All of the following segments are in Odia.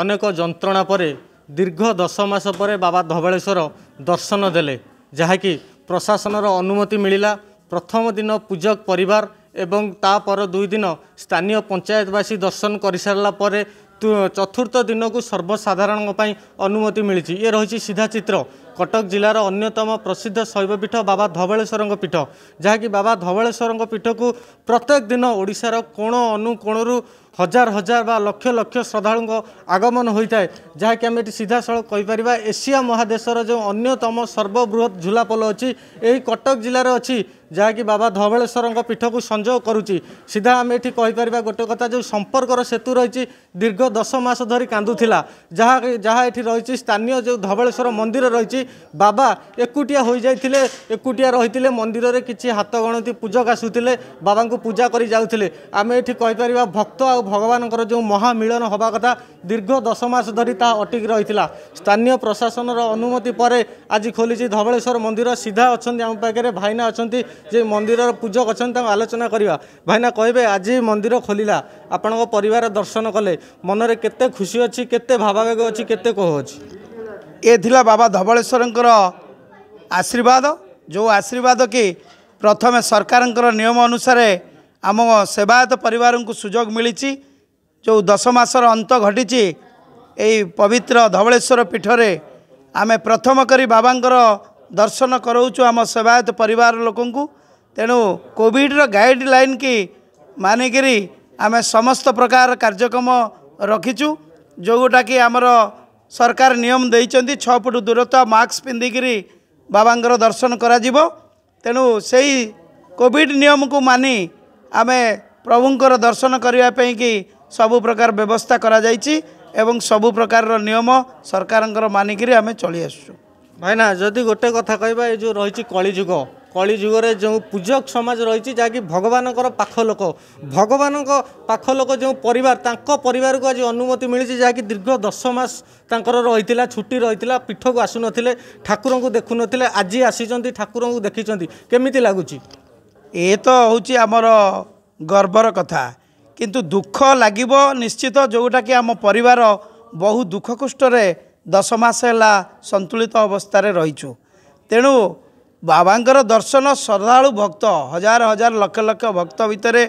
ଅନେକ ଯନ୍ତ୍ରଣା ପରେ ଦୀର୍ଘ ଦଶ ମାସ ପରେ ବାବା ଧବଳେଶ୍ୱର ଦର୍ଶନ ଦେଲେ ଯାହାକି ପ୍ରଶାସନର ଅନୁମତି ମିଳିଲା ପ୍ରଥମ ଦିନ ପୂଜକ ପରିବାର ଏବଂ ତା ପର ଦୁଇ ଦିନ ସ୍ଥାନୀୟ ପଞ୍ଚାୟତବାସୀ ଦର୍ଶନ କରିସାରିଲା ପରେ ଚତୁର୍ଥ ଦିନକୁ ସର୍ବସାଧାରଣଙ୍କ ପାଇଁ ଅନୁମତି ମିଳିଛି ଇଏ ରହିଛି ସିଧା ଚିତ୍ର କଟକ ଜିଲ୍ଲାର ଅନ୍ୟତମ ପ୍ରସିଦ୍ଧ ଶୈବପୀଠ ବାବା ଧବଳେଶ୍ୱରଙ୍କ ପୀଠ ଯାହାକି ବାବା ଧବଳେଶ୍ୱରଙ୍କ ପୀଠକୁ ପ୍ରତ୍ୟେକ ଦିନ ଓଡ଼ିଶାର କୋଣ ଅନୁକୋଣରୁ ହଜାର ହଜାର ବା ଲକ୍ଷ ଲକ୍ଷ ଶ୍ରଦ୍ଧାଳୁଙ୍କ ଆଗମନ ହୋଇଥାଏ ଯାହାକି ଆମେ ଏଠି ସିଧାସଳଖ କହିପାରିବା ଏସିଆ ମହାଦେଶର ଯେଉଁ ଅନ୍ୟତମ ସର୍ବବୃହତ ଝୁଲାପୋଲ ଅଛି ଏହି କଟକ ଜିଲ୍ଲାରେ ଅଛି ଯାହାକି ବାବା ଧବଳେଶ୍ୱରଙ୍କ ପୀଠକୁ ସଂଯୋଗ କରୁଛି ସିଧା ଆମେ ଏଠି କହିପାରିବା ଗୋଟେ କଥା ଯେଉଁ ସମ୍ପର୍କର ସେତୁ ରହିଛି ଦୀର୍ଘ ଦଶ ମାସ ଧରି କାନ୍ଦୁଥିଲା ଯାହା ଯାହା ଏଠି ରହିଛି ସ୍ଥାନୀୟ ଯେଉଁ ଧବଳେଶ୍ୱର ମନ୍ଦିର ରହିଛି ବାବା ଏକୁଟିଆ ହୋଇଯାଇଥିଲେ ଏକୁଟିଆ ରହିଥିଲେ ମନ୍ଦିରରେ କିଛି ହାତ ଗଣତି ପୂଜକ ଆସୁଥିଲେ ବାବାଙ୍କୁ ପୂଜା କରି ଯାଉଥିଲେ ଆମେ ଏଠି କହିପାରିବା ଭକ୍ତ ଆଉ ଭଗବାନଙ୍କର ଯେଉଁ ମହାମିଳନ ହେବା କଥା ଦୀର୍ଘ ଦଶ ମାସ ଧରି ତାହା ଅଟିକି ରହିଥିଲା ସ୍ଥାନୀୟ ପ୍ରଶାସନର ଅନୁମତି ପରେ ଆଜି ଖୋଲିଛି ଧବଳେଶ୍ୱର ମନ୍ଦିର ସିଧା ଅଛନ୍ତି ଆମ ପାଖରେ ଭାଇନା ଅଛନ୍ତି ଯେ ମନ୍ଦିରର ପୂଜକ ଅଛନ୍ତି ତାଙ୍କୁ ଆଲୋଚନା କରିବା ଭାଇନା କହିବେ ଆଜି ମନ୍ଦିର ଖୋଲିଲା ଆପଣଙ୍କ ପରିବାର ଦର୍ଶନ କଲେ ମନରେ କେତେ ଖୁସି ଅଛି କେତେ ଭାବାବେଗ ଅଛି କେତେ କୋହ ଅଛି ଏ ଥିଲା ବାବା ଧବଳେଶ୍ୱରଙ୍କର ଆଶୀର୍ବାଦ ଯେଉଁ ଆଶୀର୍ବାଦ କି ପ୍ରଥମେ ସରକାରଙ୍କର ନିୟମ ଅନୁସାରେ ଆମ ସେବାୟତ ପରିବାରଙ୍କୁ ସୁଯୋଗ ମିଳିଛି ଯେଉଁ ଦଶ ମାସର ଅନ୍ତ ଘଟିଛି ଏଇ ପବିତ୍ର ଧବଳେଶ୍ୱର ପୀଠରେ ଆମେ ପ୍ରଥମ କରି ବାବାଙ୍କର ଦର୍ଶନ କରାଉଛୁ ଆମ ସେବାୟତ ପରିବାର ଲୋକଙ୍କୁ ତେଣୁ କୋଭିଡ଼ର ଗାଇଡ଼ଲାଇନ୍ କି ମାନିକିରି ଆମେ ସମସ୍ତ ପ୍ରକାର କାର୍ଯ୍ୟକ୍ରମ ରଖିଛୁ ଯେଉଁଟାକି ଆମର ସରକାର ନିୟମ ଦେଇଛନ୍ତି ଛଅ ଫୁଟ ଦୂରତା ମାସ୍କ ପିନ୍ଧିକିରି ବାବାଙ୍କର ଦର୍ଶନ କରାଯିବ ତେଣୁ ସେଇ କୋଭିଡ଼ ନିୟମକୁ ମାନି ଆମେ ପ୍ରଭୁଙ୍କର ଦର୍ଶନ କରିବା ପାଇଁକି ସବୁ ପ୍ରକାର ବ୍ୟବସ୍ଥା କରାଯାଇଛି ଏବଂ ସବୁ ପ୍ରକାରର ନିୟମ ସରକାରଙ୍କର ମାନିକିରି ଆମେ ଚଳି ଆସୁଛୁ ଭାଇନା ଯଦି ଗୋଟେ କଥା କହିବା ଏ ଯେଉଁ ରହିଛି କଳିଯୁଗ କଳିଯୁଗରେ ଯେଉଁ ପୂଜକ ସମାଜ ରହିଛି ଯାହାକି ଭଗବାନଙ୍କର ପାଖ ଲୋକ ଭଗବାନଙ୍କ ପାଖ ଲୋକ ଯେଉଁ ପରିବାର ତାଙ୍କ ପରିବାରକୁ ଆଜି ଅନୁମତି ମିଳିଛି ଯାହାକି ଦୀର୍ଘ ଦଶ ମାସ ତାଙ୍କର ରହିଥିଲା ଛୁଟି ରହିଥିଲା ପୀଠକୁ ଆସୁନଥିଲେ ଠାକୁରଙ୍କୁ ଦେଖୁନଥିଲେ ଆଜି ଆସିଛନ୍ତି ଠାକୁରଙ୍କୁ ଦେଖିଛନ୍ତି କେମିତି ଲାଗୁଛି ଏ ତ ହେଉଛି ଆମର ଗର୍ବର କଥା କିନ୍ତୁ ଦୁଃଖ ଲାଗିବ ନିଶ୍ଚିତ ଯେଉଁଟାକି ଆମ ପରିବାର ବହୁ ଦୁଃଖ କଷ୍ଟରେ ଦଶ ମାସ ହେଲା ସନ୍ତୁଳିତ ଅବସ୍ଥାରେ ରହିଛୁ ତେଣୁ ବାବାଙ୍କର ଦର୍ଶନ ଶ୍ରଦ୍ଧାଳୁ ଭକ୍ତ ହଜାର ହଜାର ଲକ୍ଷ ଲକ୍ଷ ଭକ୍ତ ଭିତରେ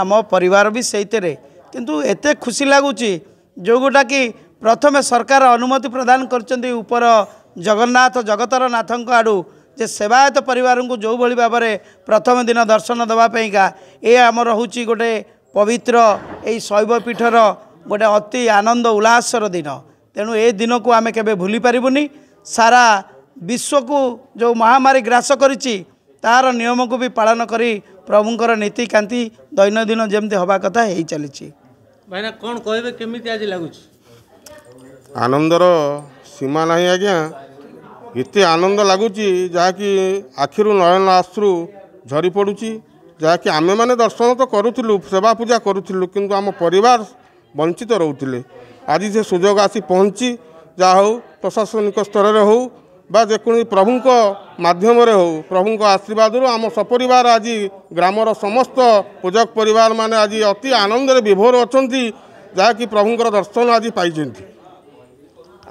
ଆମ ପରିବାର ବି ସେଇଥିରେ କିନ୍ତୁ ଏତେ ଖୁସି ଲାଗୁଛି ଯେଉଁଗୁଡ଼ାକି ପ୍ରଥମେ ସରକାର ଅନୁମତି ପ୍ରଦାନ କରିଛନ୍ତି ଉପର ଜଗନ୍ନାଥ ଜଗତର ନାଥଙ୍କ ଆଡ଼ୁ ଯେ ସେବାୟତ ପରିବାରଙ୍କୁ ଯେଉଁଭଳି ଭାବରେ ପ୍ରଥମ ଦିନ ଦର୍ଶନ ଦେବା ପାଇଁକା ଏ ଆମର ହେଉଛି ଗୋଟେ ପବିତ୍ର ଏଇ ଶୈବପୀଠର ଗୋଟେ ଅତି ଆନନ୍ଦ ଉଲ୍ଲାସର ଦିନ ତେଣୁ ଏ ଦିନକୁ ଆମେ କେବେ ଭୁଲିପାରିବୁନି ସାରା ବିଶ୍ୱକୁ ଯେଉଁ ମହାମାରୀ ଗ୍ରାସ କରିଛି ତାର ନିୟମକୁ ବି ପାଳନ କରି ପ୍ରଭୁଙ୍କର ନୀତିକାନ୍ତି ଦୈନନ୍ଦିନ ଯେମିତି ହେବା କଥା ହେଇ ଚାଲିଛି ଭାଇନା କ'ଣ କହିବେ କେମିତି ଆଜି ଲାଗୁଛି ଆନନ୍ଦର ସୀମା ନାହିଁ ଆଜ୍ଞା ଏତେ ଆନନ୍ଦ ଲାଗୁଛି ଯାହାକି ଆଖିରୁ ନୟନ ଆଶ୍ରୁ ଝରି ପଡ଼ୁଛି ଯାହାକି ଆମେମାନେ ଦର୍ଶନ ତ କରୁଥିଲୁ ସେବା ପୂଜା କରୁଥିଲୁ କିନ୍ତୁ ଆମ ପରିବାର ବଞ୍ଚିତ ରହୁଥିଲେ ଆଜି ସେ ସୁଯୋଗ ଆସି ପହଞ୍ଚି ଯାହା ହେଉ ପ୍ରଶାସନିକ ସ୍ତରରେ ହେଉ ବା ଯେକୌଣସି ପ୍ରଭୁଙ୍କ ମାଧ୍ୟମରେ ହେଉ ପ୍ରଭୁଙ୍କ ଆଶୀର୍ବାଦରୁ ଆମ ସପରିବାର ଆଜି ଗ୍ରାମର ସମସ୍ତ ପୂଜକ ପରିବାରମାନେ ଆଜି ଅତି ଆନନ୍ଦରେ ବିଭୋର ଅଛନ୍ତି ଯାହାକି ପ୍ରଭୁଙ୍କର ଦର୍ଶନ ଆଜି ପାଇଛନ୍ତି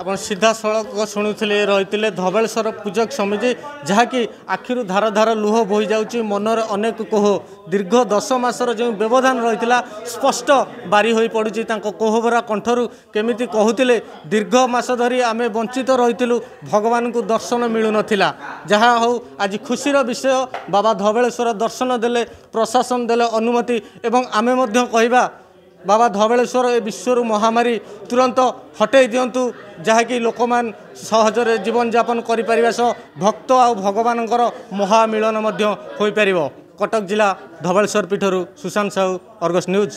ଆପଣ ସିଧାସଳଖ ଶୁଣୁଥିଲେ ରହିଥିଲେ ଧବଳେଶ୍ୱର ପୂଜକ ସମିତି ଯାହାକି ଆଖିରୁ ଧାର ଧାର ଲୁହ ବୋହିଯାଉଛି ମନରେ ଅନେକ କୋହ ଦୀର୍ଘ ଦଶ ମାସର ଯେଉଁ ବ୍ୟବଧାନ ରହିଥିଲା ସ୍ପଷ୍ଟ ବାରି ହୋଇପଡ଼ୁଛି ତାଙ୍କ କୋହଭରା କଣ୍ଠରୁ କେମିତି କହୁଥିଲେ ଦୀର୍ଘ ମାସ ଧରି ଆମେ ବଞ୍ଚିତ ରହିଥିଲୁ ଭଗବାନଙ୍କୁ ଦର୍ଶନ ମିଳୁନଥିଲା ଯାହା ହେଉ ଆଜି ଖୁସିର ବିଷୟ ବାବା ଧବଳେଶ୍ୱର ଦର୍ଶନ ଦେଲେ ପ୍ରଶାସନ ଦେଲେ ଅନୁମତି ଏବଂ ଆମେ ମଧ୍ୟ କହିବା বাবা ধবেশ্বর এই বিশ্বর মহামারী তুরন্ত হটাই দিওন যা কি লোক সহজরে জীবনযাপন করে পার ভক্ত আগবান মহামিলন হয়ে পার কটক জেলা ধবেশ্বর পীঠর সুশান্ত সাউ অর্গস নিউজ